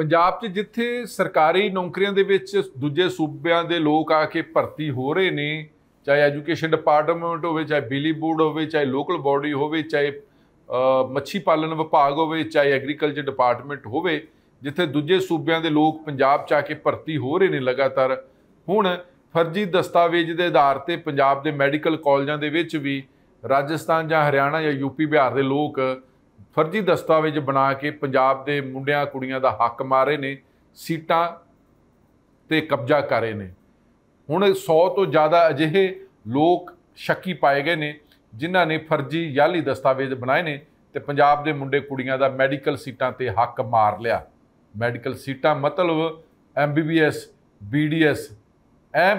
ਪੰਜਾਬ 'ਚ ਜਿੱਥੇ ਸਰਕਾਰੀ ਨੌਕਰੀਆਂ ਦੇ ਵਿੱਚ ਦੂਜੇ ਸੂਬਿਆਂ ਦੇ ਲੋਕ ਆ ਕੇ ਭਰਤੀ ਹੋ ਰਹੇ ਨੇ ਚਾਹੇ ਐਜੂਕੇਸ਼ਨ ਡਿਪਾਰਟਮੈਂਟ ਹੋਵੇ ਚਾਹੇ ਬਿਲੀ ਬੋਰਡ ਹੋਵੇ ਚਾਹੇ ਲੋਕਲ ਬਾਡੀ ਹੋਵੇ ਚਾਹੇ ਮੱਛੀ ਪਾਲਣ ਵਿਭਾਗ ਹੋਵੇ ਚਾਹੇ ਐਗਰੀਕਲਚਰ ਡਿਪਾਰਟਮੈਂਟ ਹੋਵੇ ਜਿੱਥੇ ਦੂਜੇ ਸੂਬਿਆਂ ਦੇ ਲੋਕ ਪੰਜਾਬ 'ਚ ਆ ਕੇ ਭਰਤੀ ਹੋ ਰਹੇ ਨੇ ਲਗਾਤਾਰ ਹੁਣ ਫਰਜ਼ੀ ਦਸਤਾਵੇਜ਼ ਦੇ ਆਧਾਰ ਤੇ ਪੰਜਾਬ ਦੇ ਮੈਡੀਕਲ ਕਾਲਜਾਂ ਦੇ ਵਿੱਚ ਵੀ ਰਾਜਸਥਾਨ ਜਾਂ ਹਰਿਆਣਾ ਜਾਂ ਯੂਪੀ ਬਿਹਾਰ ਦੇ ਲੋਕ ਫਰਜ਼ੀ ਦਸਤਾਵੇਜ਼ ਬਣਾ ਕੇ ਪੰਜਾਬ ਦੇ ਮੁੰਡਿਆਂ ਕੁੜੀਆਂ ਦਾ ਹੱਕ ਮਾਰੇ ਨੇ ਸੀਟਾਂ ਤੇ ਕਬਜ਼ਾ ਕਰੇ ਨੇ ਹੁਣ 100 ਤੋਂ ਜ਼ਿਆਦਾ ਅਜਿਹੇ ਲੋਕ ਸ਼ੱਕੀ ਪਾਏ ਗਏ ਨੇ ਜਿਨ੍ਹਾਂ ਨੇ ਫਰਜ਼ੀ ਯਾਲੀ ਦਸਤਾਵੇਜ਼ ਬਣਾਏ ਨੇ ਤੇ ਪੰਜਾਬ ਦੇ ਮੁੰਡੇ ਕੁੜੀਆਂ ਦਾ ਮੈਡੀਕਲ ਸੀਟਾਂ ਤੇ ਹੱਕ ਮਾਰ ਲਿਆ ਮੈਡੀਕਲ ਸੀਟਾਂ ਮਤਲਬ ਐਮਬੀਬੀਐਸ ਬੀਡੀਐਸ ਐਮ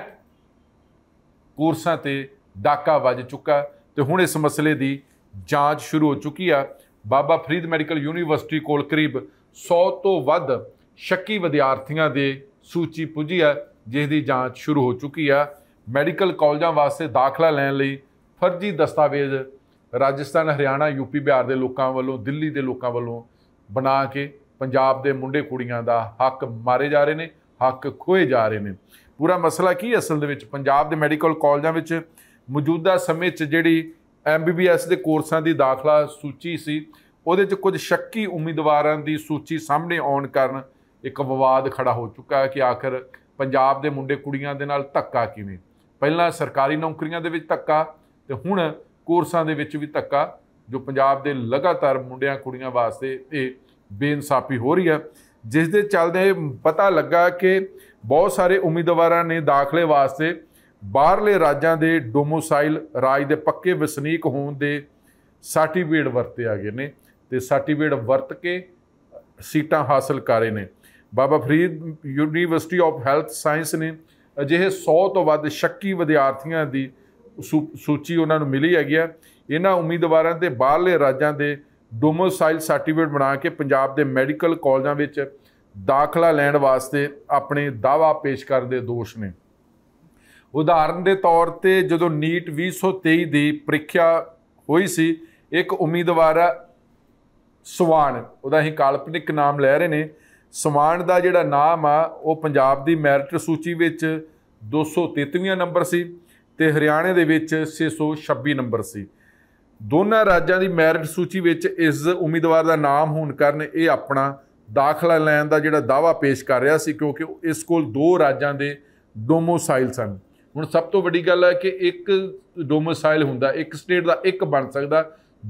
ਕੋਰਸਾਂ ਤੇ ਡਾਕਾ ਵੱਜ ਚੁੱਕਾ ਤੇ ਹੁਣ ਇਸ ਮਸਲੇ ਦੀ ਜਾਂਚ ਸ਼ੁਰੂ ਹੋ ਚੁੱਕੀ ਆ ਬਾਬਾ ਫਰੀਦ ਮੈਡੀਕਲ ਯੂਨੀਵਰਸਿਟੀ ਕੋਲ ਕਰੀਬ 100 ਤੋਂ ਵੱਧ ਸ਼ੱਕੀ ਵਿਦਿਆਰਥੀਆਂ ਦੇ ਸੂਚੀ ਪੁੱਜੀ ਹੈ ਜਿਸ ਦੀ ਜਾਂਚ ਸ਼ੁਰੂ ਹੋ ਚੁੱਕੀ ਹੈ ਮੈਡੀਕਲ ਕਾਲਜਾਂ ਵਾਸਤੇ ਦਾਖਲਾ ਲੈਣ ਲਈ ਫਰਜ਼ੀ ਦਸਤਾਵੇਜ਼ ਰਾਜਸਥਾਨ ਹਰਿਆਣਾ ਯੂਪੀ ਬਿਹਾਰ ਦੇ ਲੋਕਾਂ ਵੱਲੋਂ ਦਿੱਲੀ ਦੇ ਲੋਕਾਂ ਵੱਲੋਂ ਬਣਾ ਕੇ ਪੰਜਾਬ ਦੇ ਮੁੰਡੇ ਕੁੜੀਆਂ ਦਾ ਹੱਕ ਮਾਰੇ ਜਾ ਰਹੇ ਨੇ ਹੱਕ ਖੋਏ ਜਾ ਰਹੇ ਨੇ ਪੂਰਾ ਮਸਲਾ ਕੀ ਅਸਲ ਦੇ ਵਿੱਚ ਪੰਜਾਬ ਦੇ ਮੈਡੀਕਲ ਕਾਲਜਾਂ ਵਿੱਚ ਮੌਜੂਦਾ ਸਮੇਂ 'ਚ ਜਿਹੜੀ ਐਮਬੀਬੀਐਸ ਦੇ ਕੋਰਸਾਂ ਦੀ ਦਾਖਲਾ ਸੂਚੀ ਸੀ ਉਹਦੇ 'ਚ ਕੁਝ ਸ਼ੱਕੀ ਉਮੀਦਵਾਰਾਂ ਦੀ ਸੂਚੀ ਸਾਹਮਣੇ ਆਉਣ ਕਾਰਨ ਇੱਕ ਵਿਵਾਦ ਖੜਾ ਹੋ ਚੁੱਕਾ ਹੈ ਕਿ ਆਖਰ ਪੰਜਾਬ ਦੇ ਮੁੰਡੇ ਕੁੜੀਆਂ ਦੇ ਨਾਲ ਧੱਕਾ ਕਿਵੇਂ ਪਹਿਲਾਂ ਸਰਕਾਰੀ ਨੌਕਰੀਆਂ ਦੇ ਵਿੱਚ ਧੱਕਾ ਤੇ ਹੁਣ ਕੋਰਸਾਂ ਦੇ ਵਿੱਚ ਵੀ ਧੱਕਾ ਜੋ ਪੰਜਾਬ ਦੇ ਲਗਾਤਾਰ ਮੁੰਡਿਆਂ ਕੁੜੀਆਂ ਵਾਸਤੇ ਇਹ ਬੇਇਨਸਾਫੀ ਹੋ ਰਹੀ ਹੈ ਜਿਸ ਦੇ ਚੱਲਦੇ ਪਤਾ ਲੱਗਾ ਕਿ ਬਹੁਤ ਸਾਰੇ ਉਮੀਦਵਾਰਾਂ ਨੇ ਦਾਖਲੇ ਵਾਸਤੇ ਬਾਹਰਲੇ ਰਾਜਾਂ ਦੇ ਡੋਮੋਸਾਈਲ ਰਾਜ ਦੇ ਪੱਕੇ ਵਸਨੀਕ ਹੋਣ ਦੇ ਸਰਟੀਫਿਕੇਟ ਵਰਤੇ ਆ ਗਏ ਨੇ ਤੇ ਸਰਟੀਫਿਕੇਟ ਵਰਤ ਕੇ ਸੀਟਾਂ ਹਾਸਲ ਕਰੇ ਨੇ Baba Farid university of health science ਨੇ ਅਜਿਹੇ 100 ਤੋਂ ਵੱਧ ਸ਼ੱਕੀ ਵਿਦਿਆਰਥੀਆਂ ਦੀ ਸੂਚੀ ਉਹਨਾਂ ਨੂੰ ਮਿਲੀ ਹੈਗੀ ਆ ਇਹਨਾਂ ਉਮੀਦਵਾਰਾਂ ਤੇ ਬਾਹਰਲੇ ਰਾਜਾਂ ਦੇ ਡੋਮੋਸਾਈਲ ਸਰਟੀਫਿਕੇਟ ਬਣਾ ਕੇ ਪੰਜਾਬ ਦੇ ਮੈਡੀਕਲ ਕਾਲਜਾਂ ਵਿੱਚ ਦਾਖਲਾ ਲੈਣ ਵਾਸਤੇ ਆਪਣੇ ਦਾਵਾ ਪੇਸ਼ ਕਰਦੇ ਦੋਸ਼ ਨੇ ਉਦਾਹਰਨ ਦੇ ਤੌਰ ਤੇ ਜਦੋਂ ਨੀਟ 2023 ਦੀ ਪ੍ਰੀਖਿਆ ਹੋਈ ਸੀ ਇੱਕ ਉਮੀਦਵਾਰ ਸਵਾਨ ਉਹਦਾ ਅਸੀਂ ਕਾਲਪਨਿਕ ਨਾਮ ਲੈ ਰਹੇ ਨੇ ਸਵਾਨ ਦਾ ਜਿਹੜਾ ਨਾਮ ਆ ਉਹ ਪੰਜਾਬ ਦੀ ਮੈਰਿਟ ਸੂਚੀ ਵਿੱਚ 233ਵਾਂ ਨੰਬਰ ਸੀ ਤੇ ਹਰਿਆਣੇ ਦੇ ਵਿੱਚ 626 ਨੰਬਰ ਸੀ ਦੋਨਾਂ ਰਾਜਾਂ ਦੀ ਮੈਰਿਟ ਸੂਚੀ ਵਿੱਚ ਇਸ ਉਮੀਦਵਾਰ ਦਾ ਨਾਮ ਹੋਣ ਕਾਰਨ ਇਹ ਆਪਣਾ ਦਾਖਲਾ ਲੈਣ ਦਾ ਜਿਹੜਾ ਦਾਵਾ ਪੇਸ਼ ਕਰ ਰਿਹਾ ਸੀ ਕਿਉਂਕਿ ਇਸ ਕੋਲ ਦੋ ਰਾਜਾਂ ਦੇ ਡੋਮੋਸਾਈਲ ਸਨ ਹੁਣ ਸਭ ਤੋਂ ਵੱਡੀ ਗੱਲ ਹੈ ਕਿ ਇੱਕ ਡੋਮਿਸਾਈਲ ਹੁੰਦਾ ਇੱਕ ਸਟੇਟ ਦਾ ਇੱਕ ਬਣ ਸਕਦਾ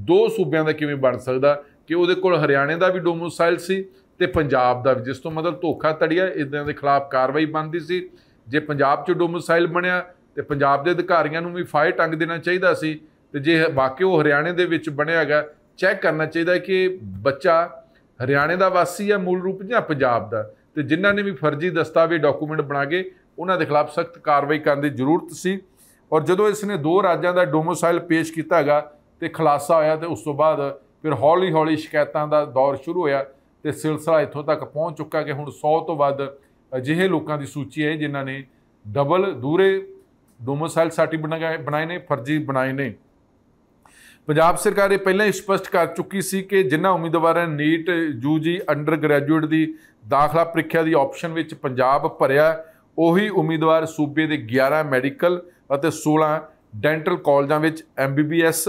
ਦੋ ਸੂਬਿਆਂ ਦਾ ਕਿਵੇਂ ਬਣ ਸਕਦਾ ਕਿ ਉਹਦੇ ਕੋਲ ਹਰਿਆਣੇ ਦਾ ਵੀ ਡੋਮਿਸਾਈਲ ਸੀ ਤੇ ਪੰਜਾਬ ਦਾ ਵੀ ਜਿਸ ਤੋਂ ਮਤਲਬ ਧੋਖਾ ਤੜਿਆ ਇਦਾਂ ਦੇ ਖਿਲਾਫ ਕਾਰਵਾਈ ਬਣਦੀ ਸੀ ਜੇ ਪੰਜਾਬ 'ਚ ਡੋਮਿਸਾਈਲ ਬਣਿਆ ਤੇ ਪੰਜਾਬ ਦੇ ਅਧਿਕਾਰੀਆਂ ਨੂੰ ਵੀ ਫਾਇਰ ਟੰਗ ਦੇਣਾ ਚਾਹੀਦਾ ਸੀ ਤੇ ਜੇ ਵਾਕਿਆ ਉਹ ਹਰਿਆਣੇ ਦੇ ਵਿੱਚ ਬਣਿਆਗਾ ਚੈੱਕ ਕਰਨਾ ਚਾਹੀਦਾ ਕਿ ਬੱਚਾ ਹਰਿਆਣੇ ਦਾ ਵਾਸੀ ਹੈ ਮੂਲ ਰੂਪ ਜਾਂ ਪੰਜਾਬ ਦਾ ਤੇ ਜਿਨ੍ਹਾਂ ਨੇ ਵੀ ਫਰਜ਼ੀ ਦਸਤਾਵੇਜ਼ ਡਾਕੂਮੈਂਟ ਬਣਾ ਕੇ ਉਹਨਾਂ ਦੇ ਖਿਲਾਫ ਸਖਤ ਕਾਰਵਾਈ ਕਰਨ ਦੀ ਜ਼ਰੂਰਤ ਸੀ ਔਰ ਜਦੋਂ ਇਸ ਨੇ ਦੋ ਰਾਜਾਂ ਦਾ ਡੋਮੋਸਾਈਲ ਪੇਸ਼ ਕੀਤਾ ਹੈਗਾ ਤੇ ਖਲਾਸਾ ਹੋਇਆ ਤੇ ਉਸ ਤੋਂ ਬਾਅਦ ਫਿਰ ਹੌਲੀ-ਹੌਲੀ ਸ਼ਿਕਾਇਤਾਂ ਦਾ ਦੌਰ ਸ਼ੁਰੂ ਹੋਇਆ ਤੇ ਸਿਲਸਿਲਾ ਇੱਥੋਂ ਤੱਕ ਪਹੁੰਚ ਚੁੱਕਾ ਕਿ ਹੁਣ 100 ਤੋਂ ਵੱਧ ਅਜਿਹੇ ਲੋਕਾਂ ਦੀ ਸੂਚੀ ਹੈ ਜਿਨ੍ਹਾਂ ਨੇ ਡਬਲ ਦੂਰੇ ਡੋਮੋਸਾਈਲ ਸਰਟੀਫਿਕੇਟ ਬਣਾਏ ਨੇ ਫਰਜ਼ੀ ਬਣਾਏ ਨੇ ਪੰਜਾਬ ਸਰਕਾਰ ਇਹ ਪਹਿਲਾਂ ਹੀ ਸਪਸ਼ਟ ਕਰ ਚੁੱਕੀ ਸੀ ਕਿ ਜਿਨ੍ਹਾਂ ਉਮੀਦਵਾਰਾਂ ਨੇ ਨੀਟ ਯੂਜੀ ਅੰਡਰ ਗ੍ਰੈਜੂਏਟ ਦੀ ਦਾਖਲਾ ਪ੍ਰੀਖਿਆ ਦੀ ਆਪਸ਼ਨ ਵਿੱਚ ਪੰਜਾਬ ਭਰਿਆ ਉਹੀ ਉਮੀਦਵਾਰ ਸੂਬੇ ਦੇ 11 ਮੈਡੀਕਲ ਅਤੇ 16 ਡੈਂਟਲ ਕਾਲਜਾਂ ਵਿੱਚ ਐਮਬੀਬੀਐਸ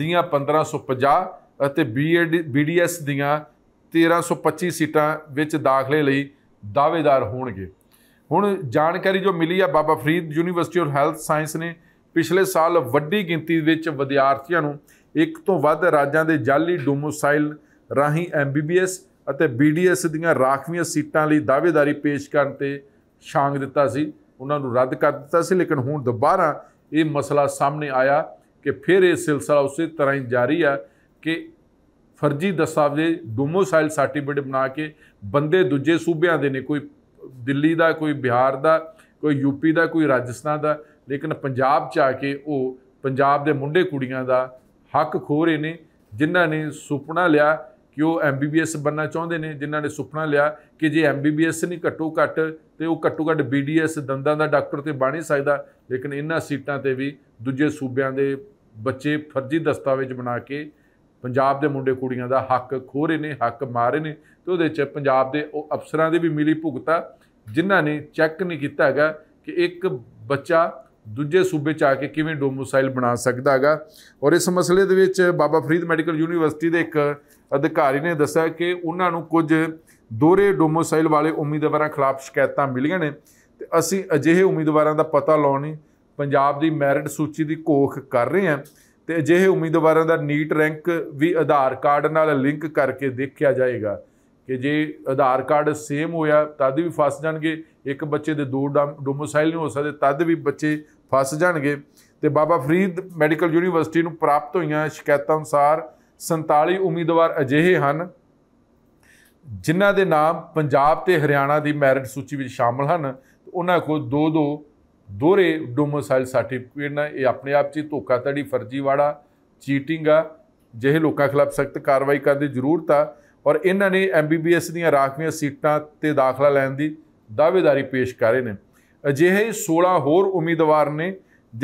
ਦੀਆਂ 1550 ਅਤੇ ਬੀਡੀਐਸ ਦੀਆਂ 1325 ਸੀਟਾਂ ਵਿੱਚ ਦਾਖਲੇ ਲਈ ਦਾਅਵੇਦਾਰ ਹੋਣਗੇ ਹੁਣ ਜਾਣਕਾਰੀ ਜੋ ਮਿਲੀ ਆ Baba Farid university of health science ਨੇ ਪਿਛਲੇ ਸਾਲ ਵੱਡੀ ਗਿਣਤੀ ਵਿੱਚ ਵਿਦਿਆਰਥੀਆਂ ਨੂੰ ਇੱਕ ਤੋਂ ਵੱਧ ਰਾਜਾਂ ਦੇ ਜਾਲੀ ਡੋਮੋਸਾਈਲ ਰਾਹੀਂ ਐਮਬੀਬੀਐਸ ਅਤੇ ਬੀਡੀਐਸ ਦੀਆਂ ਰਾਖਵੀਆਂ ਸੀਟਾਂ ਲਈ ਦਾਅਵੇਦਾਰੀ ਪੇਸ਼ ਕਰਨ ਤੇ ਛਾਂਗ ਦਿੱਤਾ ਸੀ ਉਹਨਾਂ ਨੂੰ ਰੱਦ ਕਰ ਦਿੱਤਾ ਸੀ ਲੇਕਿਨ ਹੁਣ ਦੁਬਾਰਾ ਇਹ ਮਸਲਾ ਸਾਹਮਣੇ ਆਇਆ ਕਿ ਫਿਰ ਇਹ ਸਿਲਸਿਲਾ ਉਸੇ ਤਰ੍ਹਾਂ ਹੀ ਜਾਰੀ ਆ ਕਿ ਫਰਜ਼ੀ ਦਸਤਾਵੇਜ਼ ਡੋਮੋਸਾਈਲ ਸਰਟੀਫਿਕੇਟ ਬਣਾ ਕੇ ਬੰਦੇ ਦੂਜੇ ਸੂਬਿਆਂ ਦੇ ਨੇ ਕੋਈ ਦਿੱਲੀ ਦਾ ਕੋਈ ਬਿਹਾਰ ਦਾ ਕੋਈ ਯੂਪੀ ਦਾ ਕੋਈ ਰਾਜਸਥਾਨ ਦਾ ਲੇਕਿਨ ਪੰਜਾਬ ਚ ਆ ਕੇ ਉਹ ਪੰਜਾਬ ਦੇ ਮੁੰਡੇ ਕੁੜੀਆਂ ਦਾ ਹੱਕ ਖੋ ਰਹੇ ਨੇ ਜਿਨ੍ਹਾਂ ਨੇ ਸੁਪਨਾ ਲਿਆ ਕਿ ਉਹ ਐਮਬੀਬੀਐਸ ਬੰਨਾ ਚਾਹੁੰਦੇ ਨੇ ਜਿਨ੍ਹਾਂ ਨੇ ਸੁਪਨਾ ਲਿਆ ਕਿ ਜੇ ਐਮਬੀਬੀਐਸ ਨਹੀਂ ਘੱਟੋ ਘੱਟ ਤੇ ਉਹ ਘੱਟੋ ਘੱਟ ਬੀਡੀਐਸ ਦੰਦਾਂ ਦਾ ਡਾਕਟਰ ਤੇ ਬਣ ਹੀ ਸਕਦਾ ਲੇਕਿਨ ਇਹਨਾਂ ਸੀਟਾਂ ਤੇ ਵੀ ਦੂਜੇ ਸੂਬਿਆਂ ਦੇ ਬੱਚੇ ਫਰਜ਼ੀ ਦਸਤਾਵੇਜ਼ ਬਣਾ ਕੇ ਪੰਜਾਬ ਦੇ ਮੁੰਡੇ ਕੁੜੀਆਂ ਦਾ ਹੱਕ ਖੋ ਰਹੇ ਨੇ ਹੱਕ ਮਾਰ ਰਹੇ ਨੇ ਤੇ ਉਹਦੇ ਚ ਪੰਜਾਬ ਦੇ ਉਹ ਅਫਸਰਾਂ ਦੇ ਵੀ ਮਿਲੀ ਭੁਗਤਾ ਜਿਨ੍ਹਾਂ ਨੇ ਚੈੱਕ ਨਹੀਂ ਕੀਤਾ ਹੈਗਾ ਕਿ ਇੱਕ ਬੱਚਾ ਦੂਜੇ ਸੂਬੇ ਚ ਆ ਕੇ ਕਿਵੇਂ ਡੋਮੋਸਾਈਲ ਬਣਾ ਸਕਦਾ ਹੈਗਾ ਔਰ ਇਸ ਮਸਲੇ ਦੇ ਵਿੱਚ ਬਾਬਾ ਫਰੀਦ ਮੈਡੀਕਲ ਯੂਨੀਵਰਸਿਟੀ ਦੇ ਇੱਕ ਅਧਿਕਾਰੀ ਨੇ ਦੱਸਿਆ ਕਿ ਉਹਨਾਂ ਨੂੰ ਕੁਝ ਦੋਰੇ ਡੋਮੋਸਾਈਲ ਵਾਲੇ ਉਮੀਦਵਾਰਾਂ ਖਿਲਾਫ ਸ਼ਿਕਾਇਤਾਂ ਮਿਲੀਆਂ ਨੇ ਤੇ ਅਸੀਂ ਅਜਿਹੇ ਉਮੀਦਵਾਰਾਂ ਦਾ ਪਤਾ ਲਾਉਣੀ ਪੰਜਾਬ ਦੀ ਮੈਰਿਟ ਸੂਚੀ ਦੀ ਕੋਖ ਕਰ ਰਹੇ ਹਾਂ ਤੇ ਅਜਿਹੇ ਉਮੀਦਵਾਰਾਂ ਦਾ ਨੀਟ ਰੈਂਕ ਵੀ ਆਧਾਰ ਕਾਰਡ ਨਾਲ ਲਿੰਕ ਕਰਕੇ ਦੇਖਿਆ ਜਾਏਗਾ ਕਿ ਜੇ ਆਧਾਰ ਕਾਰਡ ਸੇਮ ਹੋਇਆ ਤਦ ਵੀ ਫਸ ਜਾਣਗੇ ਇੱਕ ਬੱਚੇ ਦੇ ਦੋ ਡੋਮੋਸਾਈਲ ਨਹੀਂ ਹੋ ਸਕਦੇ ਤਦ ਵੀ ਬੱਚੇ ਫਸ ਜਾਣਗੇ ਤੇ ਬਾਬਾ ਫਰੀਦ ਮੈਡੀਕਲ ਯੂਨੀਵਰਸਿਟੀ ਨੂੰ ਪ੍ਰਾਪਤ ਹੋਈਆਂ ਸ਼ਿਕਾਇਤਾਂ ਅਨੁਸਾਰ 47 ਉਮੀਦਵਾਰ ਅਜਿਹੇ ਹਨ ਜਿਨ੍ਹਾਂ ਦੇ ਨਾਮ ਪੰਜਾਬ ਤੇ ਹਰਿਆਣਾ ਦੀ ਮੈਰਿਟ ਸੂਚੀ ਵਿੱਚ ਸ਼ਾਮਲ ਹਨ ਉਹਨਾਂ ਕੋਲ ਦੋ ਦੋ ਦੋਰੇ ਡੋਮਿਸਾਈਲ ਸਰਟੀਫਿਕੇਟ ਨੇ ਇਹ ਆਪਣੇ ਆਪ 'ਚ ਧੋਖਾਧੜੀ ਫਰਜ਼ੀਵਾੜਾ ਚੀਟਿੰਗ ਆ ਜਿਹੇ ਲੋਕਾਂ ਖਿਲਾਫ ਸਖਤ ਕਾਰਵਾਈ ਕਰਨ ਦੀ ਜ਼ਰੂਰਤ ਆ ਔਰ ਇਹਨਾਂ ਨੇ ਐਮਬੀਬੀਐਸ ਦੀਆਂ ਰਾਖਵੀਆਂ ਸੀਟਾਂ ਤੇ ਦਾਖਲਾ ਲੈਣ ਦੀ ਦਾਅਵੇਦਾਰੀ ਪੇਸ਼ ਕਰ ਰਹੇ ਨੇ ਅਜਿਹੇ 16 ਹੋਰ ਉਮੀਦਵਾਰ ਨੇ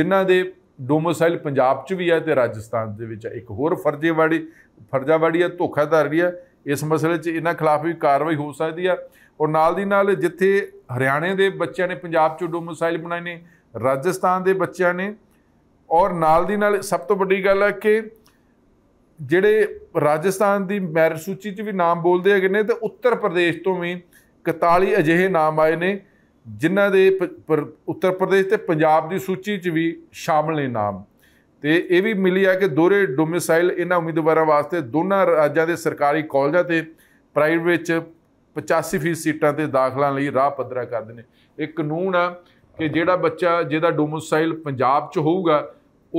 ਜਿਨ੍ਹਾਂ ਦੇ ਡੋਮਿਸਾਈਲ ਪੰਜਾਬ 'ਚ ਵੀ ਹੈ ਤੇ ਰਾਜਸਥਾਨ ਦੇ ਵਿੱਚ ਇੱਕ ਹੋਰ ਫਰਜੇਵਾੜੀ ਫਰਜਾਵਾੜੀ ਹੈ ਧੋਖਾਧੜੀ ਹੈ ਇਸ ਮਸਲੇ 'ਚ ਇਹਨਾਂ ਖਿਲਾਫ ਵੀ ਕਾਰਵਾਈ ਹੋ ਸਕਦੀ ਹੈ ਔਰ ਨਾਲ ਦੀ ਨਾਲ ਜਿੱਥੇ ਹਰਿਆਣੇ ਦੇ ਬੱਚਿਆਂ ਨੇ ਪੰਜਾਬ 'ਚ ਡੋਮਿਸਾਈਲ ਬਣਾਏ ਨੇ ਰਾਜਸਥਾਨ ਦੇ ਬੱਚਿਆਂ ਨੇ ਔਰ ਨਾਲ ਦੀ ਨਾਲ ਸਭ ਤੋਂ ਵੱਡੀ ਗੱਲ ਹੈ ਕਿ ਜਿਹੜੇ ਰਾਜਸਥਾਨ ਦੀ ਮੈਰਿਟ ਸੂਚੀ 'ਚ ਵੀ ਨਾਮ ਬੋਲਦੇ ਹੈਗੇ ਨੇ ਤੇ ਉੱਤਰ ਪ੍ਰਦੇਸ਼ ਤੋਂ ਵੀ 41 ਅਜਿਹੇ ਨਾਮ ਆਏ ਨੇ ਜਿਨ੍ਹਾਂ ਦੇ ਉੱਤਰ ਪ੍ਰਦੇਸ਼ ਤੇ ਪੰਜਾਬ ਦੀ ਸੂਚੀ 'ਚ ਵੀ ਸ਼ਾਮਲ ਨੇ ਨਾਮ ਤੇ ਇਹ ਵੀ ਮਿਲੀ ਹੈ ਕਿ ਦੋਰੇ ਡੋਮਿਸਾਈਲ ਇਹਨਾਂ ਉਮੀਦਵਾਰਾਂ ਵਾਸਤੇ ਦੋਨਾਂ ਰਾਜਾਂ ਦੇ ਸਰਕਾਰੀ ਕਾਲਜਾਂ ਤੇ ਪ੍ਰਾਈਵੇਟ ਵਿੱਚ 85% ਸੀਟਾਂ ਤੇ ਦਾਖਲਾ ਲਈ ਰਾਹ ਪੱਧਰਾ ਕਰਦੇ ਨੇ ਇਹ ਕਾਨੂੰਨ ਆ ਕਿ ਜਿਹੜਾ ਬੱਚਾ ਜਿਹਦਾ ਡੋਮਿਸਾਈਲ ਪੰਜਾਬ 'ਚ ਹੋਊਗਾ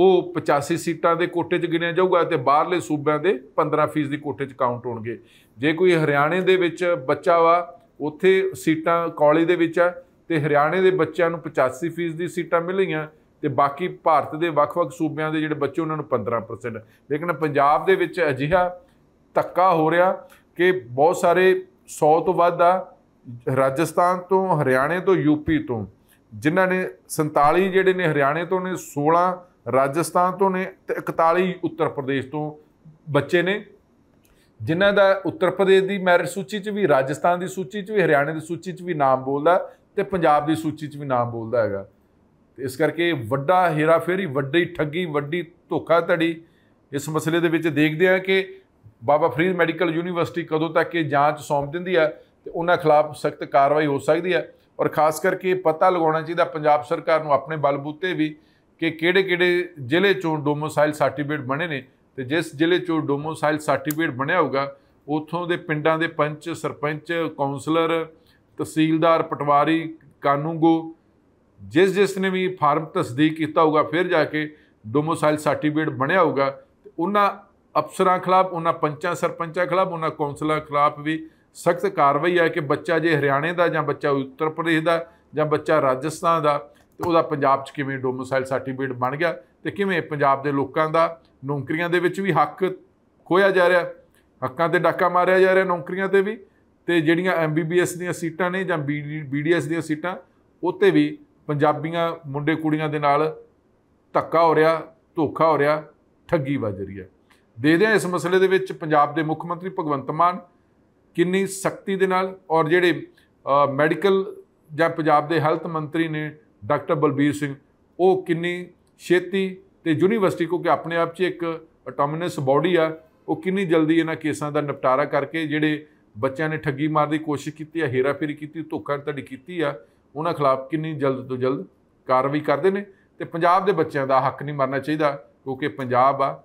ਉਹ 85 ਸੀਟਾਂ ਦੇ ਕੋਟੇ 'ਚ ਗਿਣਿਆ ਜਾਊਗਾ ਤੇ ਬਾਹਰਲੇ ਸੂਬਿਆਂ ਦੇ 15% ਦੀ ਕੋਟੇ 'ਚ ਕਾਊਂਟ ਹੋਣਗੇ ਜੇ ਕੋਈ ਹਰਿਆਣੇ ਦੇ ਵਿੱਚ ਬੱਚਾ ਵਾ ਉੱਥੇ ਸੀਟਾਂ ਕਾਲਜ ਦੇ ਵਿੱਚ ਆ ਤੇ ਹਰਿਆਣੇ ਦੇ ਬੱਚਿਆਂ ਨੂੰ 85% ਦੀ ਸੀਟਾਂ ਮਿਲੀਆਂ ਤੇ ਬਾਕੀ ਭਾਰਤ ਦੇ ਵੱਖ-ਵੱਖ ਸੂਬਿਆਂ ਦੇ ਜਿਹੜੇ ਬੱਚੇ ਉਹਨਾਂ ਨੂੰ 15% ਲੇਕਿਨ ਪੰਜਾਬ ਦੇ ਵਿੱਚ ਅਜਿਹਾ ਤੱਕਾ ਹੋ ਰਿਹਾ ਕਿ ਬਹੁਤ ਸਾਰੇ 100 ਤੋਂ ਵੱਧ ਆ ਰਾਜਸਥਾਨ ਤੋਂ ਹਰਿਆਣੇ ਤੋਂ ਯੂਪੀ ਤੋਂ ਜਿਨ੍ਹਾਂ ਨੇ 47 ਜਿਹੜੇ ਨੇ ਹਰਿਆਣੇ ਤੋਂ ਨੇ 16 ਰਾਜਸਥਾਨ ਤੋਂ ਨੇ ਤੇ 41 ਉੱਤਰ ਪ੍ਰਦੇਸ਼ ਤੋਂ ਬੱਚੇ ਨੇ ਜਿਨ੍ਹਾਂ ਦਾ ਉੱਤਰ ਪ੍ਰਦੇਸ਼ ਦੀ ਮੈਰਿਟ ਸੂਚੀ 'ਚ ਵੀ ਰਾਜਸਥਾਨ ਦੀ ਸੂਚੀ 'ਚ ਵੀ ਹਰਿਆਣੇ ਦੀ ਸੂਚੀ 'ਚ ਵੀ ਨਾਮ ਬੋਲਦਾ ਤੇ ਪੰਜਾਬ ਦੀ ਸੂਚੀ 'ਚ ਵੀ ਨਾਮ ਬੋਲਦਾ ਹੈਗਾ ਇਸ ਕਰਕੇ ਵੱਡਾ ਹੇਰਾਫੇਰੀ ਵੱਡੀ ਠੱਗੀ ਵੱਡੀ ਧੋਖਾ ਧੜੀ ਇਸ ਮਸਲੇ ਦੇ ਵਿੱਚ ਦੇਖਦੇ ਆ ਕਿ ਬਾਬਾ ਫਰੀਦ ਮੈਡੀਕਲ ਯੂਨੀਵਰਸਿਟੀ ਕਦੋਂ ਤੱਕ ਇਹ ਜਾਂਚ ਸੌਂਪ ਦਿੰਦੀ ਹੈ ਤੇ ਉਹਨਾਂ ਖਿਲਾਫ ਸਖਤ ਕਾਰਵਾਈ ਹੋ ਸਕਦੀ ਹੈ ਔਰ ਖਾਸ ਕਰਕੇ ਪਤਾ ਲਗਾਉਣਾ ਚਾਹੀਦਾ ਪੰਜਾਬ ਸਰਕਾਰ ਨੂੰ ਆਪਣੇ ਬਲਬੂਤੇ ਵੀ ਕਿ ਕਿਹੜੇ-ਕਿਹੜੇ ਜ਼ਿਲ੍ਹੇ ਚੋਂ ਡੋਮੋਸਾਈਲ ਸਰਟੀਫਿਕੇਟ ਬਣੇ ਨੇ ਤੇ ਜਿਸ ਜ਼ਿਲ੍ਹੇ ਚੋਂ ਡੋਮੋਸਾਈਲ ਸਰਟੀਫਿਕੇਟ ਬਣਿਆ ਹੋਊਗਾ ਉਥੋਂ ਦੇ ਪਿੰਡਾਂ ਦੇ ਪੰਚ ਸਰਪੰਚ ਕਾਉਂਸਲਰ ਤਹਿਸੀਲਦਾਰ ਪਟਵਾਰੀ ਕਾਨੂੰਗੋ ਜਿਸ ਜਿਸ ਨੇ ਵੀ ਫਾਰਮ ਤਸਦੀਕ ਕੀਤਾ ਹੋਊਗਾ ਫਿਰ ਜਾ ਕੇ ਡੋਮੋਸਾਈਲ ਸਰਟੀਫਿਕੇਟ ਬਣਿਆ ਹੋਊਗਾ ਉਹਨਾਂ ਅਫਸਰਾਂ ਖਿਲਾਫ ਉਹਨਾਂ ਪੰਚਾਂ ਸਰਪੰਚਾਂ ਖਿਲਾਫ ਉਹਨਾਂ ਕੌਂਸਲਰਾਂ ਖਿਲਾਫ ਵੀ ਸਖਤ ਕਾਰਵਾਈ ਹੈ ਕਿ ਬੱਚਾ ਜੇ ਹਰਿਆਣੇ ਦਾ ਜਾਂ ਬੱਚਾ ਉੱਤਰ ਪ੍ਰਦੇਸ਼ ਦਾ ਜਾਂ ਬੱਚਾ ਰਾਜਸਥਾਨ ਦਾ ਤੇ ਉਹਦਾ ਪੰਜਾਬ 'ਚ ਕਿਵੇਂ ਡੋਮੋਸਾਈਲ ਸਰਟੀਫਿਕੇਟ ਬਣ ਗਿਆ ਤੇ ਕਿਵੇਂ ਪੰਜਾਬ ਦੇ ਲੋਕਾਂ ਦਾ ਨੌਕਰੀਆਂ ਦੇ ਵਿੱਚ ਵੀ ਹੱਕ ਖੋਇਆ ਜਾ ਰਿਹਾ ਹੱਕਾਂ ਤੇ ਡਾਕਾ ਮਾਰਿਆ ਜਾ ਰਿਹਾ ਨੌਕਰੀਆਂ ਤੇ ਵੀ ਤੇ ਜਿਹੜੀਆਂ ਐਮਬੀਬੀਐਸ ਦੀਆਂ ਸੀਟਾਂ ਨੇ ਜਾਂ ਬੀਡੀਐਸ ਦੀਆਂ ਸੀਟਾਂ ਉੱਤੇ ਵੀ ਪੰਜਾਬੀਆਂ ਮੁੰਡੇ ਕੁੜੀਆਂ ਦੇ ਨਾਲ ਧੱਕਾ ਹੋ ਰਿਹਾ ਧੋਖਾ ਹੋ ਰਿਹਾ ਠੱਗੀ ਵੱਜ ਰਹੀ ਹੈ ਦੇਖਦੇ ਆ ਇਸ ਮਸਲੇ ਦੇ ਵਿੱਚ ਪੰਜਾਬ ਦੇ ਮੁੱਖ ਮੰਤਰੀ ਭਗਵੰਤ ਮਾਨ ਕਿੰਨੀ ਸ਼ਕਤੀ ਦੇ ਨਾਲ ਔਰ ਜਿਹੜੇ ਮੈਡੀਕਲ ਜਾਂ ਪੰਜਾਬ ਦੇ ਹੈਲਥ ਮੰਤਰੀ ਨੇ ਡਾਕਟਰ ਬਲਬੀਰ ਸਿੰਘ ਉਹ ਕਿੰਨੀ ਛੇਤੀ ਤੇ ਯੂਨੀਵਰਸਿਟੀ ਕੋ ਕਿ ਆਪਣੇ ਆਪ 'ਚ ਇੱਕ ਆਟੋਮਨਸ ਬਾਡੀ ਆ ਉਹ ਕਿੰਨੀ ਜਲਦੀ ਇਹਨਾਂ ਕੇਸਾਂ ਦਾ ਨਿਪਟਾਰਾ ਕਰਕੇ ਜਿਹੜੇ ਬੱਚਿਆਂ ਨੇ ਠੱਗੀ ਮਾਰਨ ਦੀ ਕੋਸ਼ਿਸ਼ ਕੀਤੀ ਆ ਹੇਰਾਫੇਰੀ ਕੀਤੀ ਧੋਖਾਧੜੀ ਕੀਤੀ ਆ ਉਹਨਾਂ ਖਿਲਾਫ ਕਿੰਨੀ ਜਲਦ ਤੋਂ ਜਲਦ ਕਾਰਵਾਈ ਕਰਦੇ ਨੇ ਤੇ ਪੰਜਾਬ ਦੇ ਬੱਚਿਆਂ ਦਾ ਹੱਕ ਨਹੀਂ ਮਰਨਾ ਚਾਹੀਦਾ ਕਿਉਂਕਿ ਪੰਜਾਬ ਆ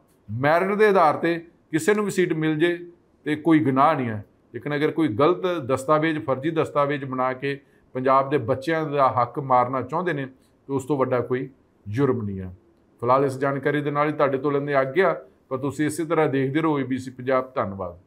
ਮੈਰਿਟ ਦੇ ਆਧਾਰ ਤੇ ਕਿਸੇ ਨੂੰ ਵੀ ਸੀਟ ਮਿਲ ਜੇ ਤੇ ਕੋਈ ਗੁਨਾਹ ਨਹੀਂ ਹੈ ਲੇਕਿਨ ਅਗਰ ਕੋਈ ਗਲਤ ਦਸਤਾਵੇਜ਼ ਫਰਜ਼ੀ ਦਸਤਾਵੇਜ਼ ਬਣਾ ਕੇ ਪੰਜਾਬ ਦੇ ਬੱਚਿਆਂ ਦਾ ਹੱਕ ਮਾਰਨਾ ਚਾਹੁੰਦੇ ਨੇ ਤੇ ਉਸ ਤੋਂ ਵੱਡਾ ਕੋਈ ਜੁਰਮ ਨਹੀਂ ਹੈ ਫਿਲਹਾਲ ਇਸ ਜਾਣਕਾਰੀ ਦੇ ਨਾਲ ਹੀ ਤੁਹਾਡੇ ਤੋਂ ਲੈਂਦੇ ਆਗਿਆ ਪਰ ਤੁਸੀਂ ਇਸੇ ਤਰ੍ਹਾਂ ਦੇਖਦੇ ਰਹੋ ABC ਪੰਜਾਬ ਧੰਨਵਾਦ